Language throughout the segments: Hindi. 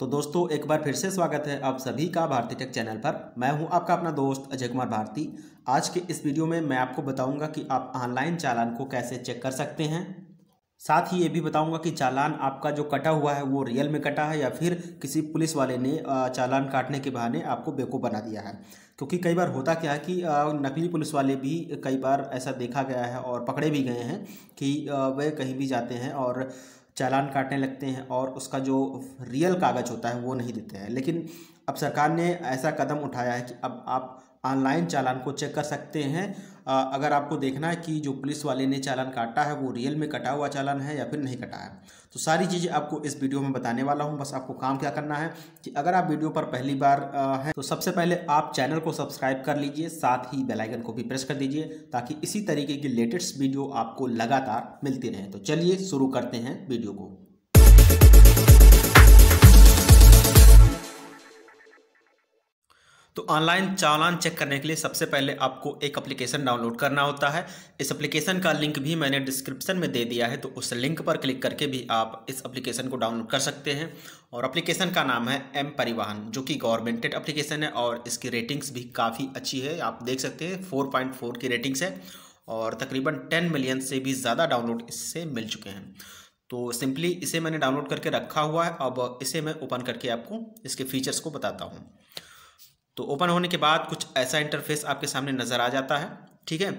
तो दोस्तों एक बार फिर से स्वागत है आप सभी का भारती टेक चैनल पर मैं हूं आपका अपना दोस्त अजय कुमार भारती आज के इस वीडियो में मैं आपको बताऊंगा कि आप ऑनलाइन चालान को कैसे चेक कर सकते हैं साथ ही ये भी बताऊंगा कि चालान आपका जो कटा हुआ है वो रियल में कटा है या फिर किसी पुलिस वाले ने चालान काटने के बहाने आपको बेवकूफ़ बना दिया है क्योंकि कई बार होता क्या है कि नकली पुलिस वाले भी कई बार ऐसा देखा गया है और पकड़े भी गए हैं कि वे कहीं भी जाते हैं और चालान काटने लगते हैं और उसका जो रियल कागज़ होता है वो नहीं देते हैं लेकिन अब सरकार ने ऐसा कदम उठाया है कि अब आप ऑनलाइन चालान को चेक कर सकते हैं अगर आपको देखना है कि जो पुलिस वाले ने चालान काटा है वो रियल में कटा हुआ चालान है या फिर नहीं कटा है तो सारी चीज़ें आपको इस वीडियो में बताने वाला हूँ बस आपको काम क्या करना है कि अगर आप वीडियो पर पहली बार हैं तो सबसे पहले आप चैनल को सब्सक्राइब कर लीजिए साथ ही बेलाइकन को भी प्रेस कर दीजिए ताकि इसी तरीके की लेटेस्ट वीडियो आपको लगातार मिलती रहे तो चलिए शुरू करते हैं वीडियो को तो ऑनलाइन चालान चेक करने के लिए सबसे पहले आपको एक एप्लीकेशन डाउनलोड करना होता है इस एप्लीकेशन का लिंक भी मैंने डिस्क्रिप्शन में दे दिया है तो उस लिंक पर क्लिक करके भी आप इस एप्लीकेशन को डाउनलोड कर सकते हैं और एप्लीकेशन का नाम है एम परिवहन जो कि गवर्नमेंटेड एप्लीकेशन है और इसकी रेटिंग्स भी काफ़ी अच्छी है आप देख सकते हैं फोर की रेटिंग्स है और तकरीबन टेन मिलियन से भी ज़्यादा डाउनलोड इससे मिल चुके हैं तो सिंपली इसे मैंने डाउनलोड करके रखा हुआ है अब इसे मैं ओपन करके आपको इसके फीचर्स को बताता हूँ तो ओपन होने के बाद कुछ ऐसा इंटरफेस आपके सामने नज़र आ जाता है ठीक है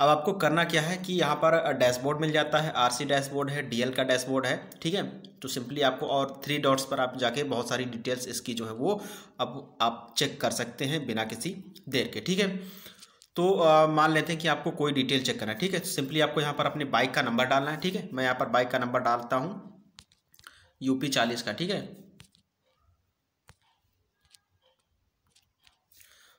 अब आपको करना क्या है कि यहाँ पर डैशबोर्ड मिल जाता है आरसी डैशबोर्ड है डीएल का डैशबोर्ड है ठीक है तो सिंपली आपको और थ्री डॉट्स पर आप जाके बहुत सारी डिटेल्स इसकी जो है वो अब आप चेक कर सकते हैं बिना किसी देर के ठीक है तो मान लेते हैं कि आपको कोई डिटेल चेक करना है ठीक है सिंपली आपको यहाँ पर अपने बाइक का नंबर डालना है ठीक है मैं यहाँ पर बाइक का नंबर डालता हूँ यूपी चालीस का ठीक है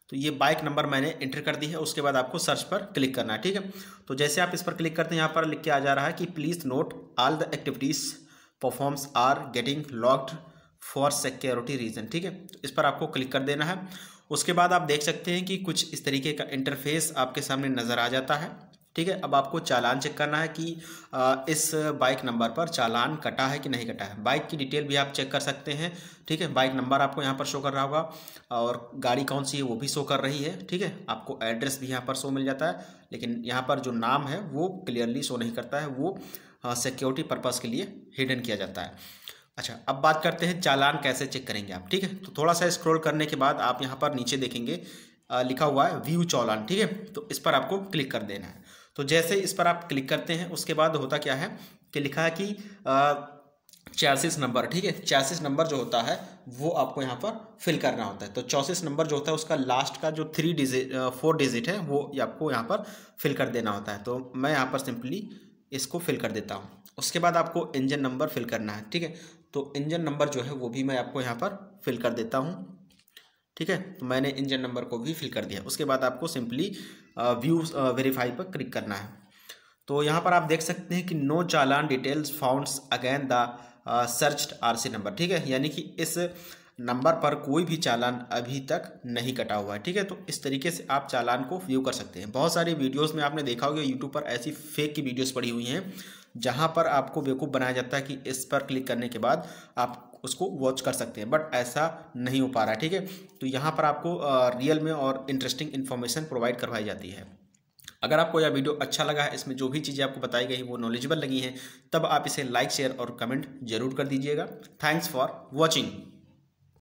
तो ये बाइक नंबर मैंने एंटर कर दी है उसके बाद आपको सर्च पर क्लिक करना है ठीक है तो जैसे आप इस पर क्लिक करते हैं यहाँ पर लिख के आ जा रहा है कि please note all the activities performs are getting locked for security reason ठीक है तो इस पर आपको क्लिक कर देना है उसके बाद आप देख सकते हैं कि कुछ इस तरीके का इंटरफेस आपके सामने नज़र आ जाता है ठीक है अब आपको चालान चेक करना है कि इस बाइक नंबर पर चालान कटा है कि नहीं कटा है बाइक की डिटेल भी आप चेक कर सकते हैं ठीक है बाइक नंबर आपको यहाँ पर शो कर रहा होगा और गाड़ी कौन सी है वो भी शो कर रही है ठीक है आपको एड्रेस भी यहाँ पर शो मिल जाता है लेकिन यहाँ पर जो नाम है वो क्लियरली शो नहीं करता है वो सिक्योरिटी पर्पज़ के लिए हिडन किया जाता है अच्छा अब बात करते हैं चालान कैसे चेक करेंगे आप ठीक है तो थोड़ा सा स्क्रोल करने के बाद आप यहाँ पर नीचे देखेंगे लिखा हुआ है व्यू चालान ठीक है तो इस पर आपको क्लिक कर देना है तो जैसे इस पर आप क्लिक करते हैं उसके बाद होता क्या है कि लिखा है कि चौसीस नंबर ठीक है चौसीस नंबर जो होता है वो आपको यहाँ पर फिल करना होता है तो चौसीस नंबर जो होता है उसका लास्ट का जो थ्री डिजिट फोर डिजिट है वो आपको यहाँ पर फिल कर देना होता है तो मैं यहाँ पर सिंपली इसको फिल कर देता हूँ उसके बाद आपको इंजन नंबर फिल करना है ठीक है तो इंजन नंबर जो है वो भी मैं आपको यहाँ पर फिल कर देता हूँ ठीक है तो मैंने इंजन नंबर को भी फिल कर दिया उसके बाद आपको सिंपली व्यू वेरीफाई पर क्लिक करना है तो यहाँ पर आप देख सकते हैं कि no challan details founds again the searched RC number ठीक है यानी कि इस नंबर पर कोई भी चालान अभी तक नहीं कटा हुआ है ठीक है तो इस तरीके से आप चालान को व्यू कर सकते हैं बहुत सारी वीडियोस में आपने देखा होगा यूट्यूब पर ऐसी फेक की वीडियोस पड़ी हुई हैं जहाँ पर आपको बेवकूफ़ बनाया जाता है कि इस पर क्लिक करने के बाद आप उसको वॉच कर सकते हैं बट ऐसा नहीं हो पा रहा है ठीक है तो यहाँ पर आपको रियल में और इंटरेस्टिंग इन्फॉर्मेशन प्रोवाइड करवाई जाती है अगर आपको यह वीडियो अच्छा लगा है इसमें जो भी चीज़ें आपको बताई गई वो नॉलेजेबल लगी हैं तब आप इसे लाइक शेयर और कमेंट जरूर कर दीजिएगा थैंक्स फॉर वॉचिंग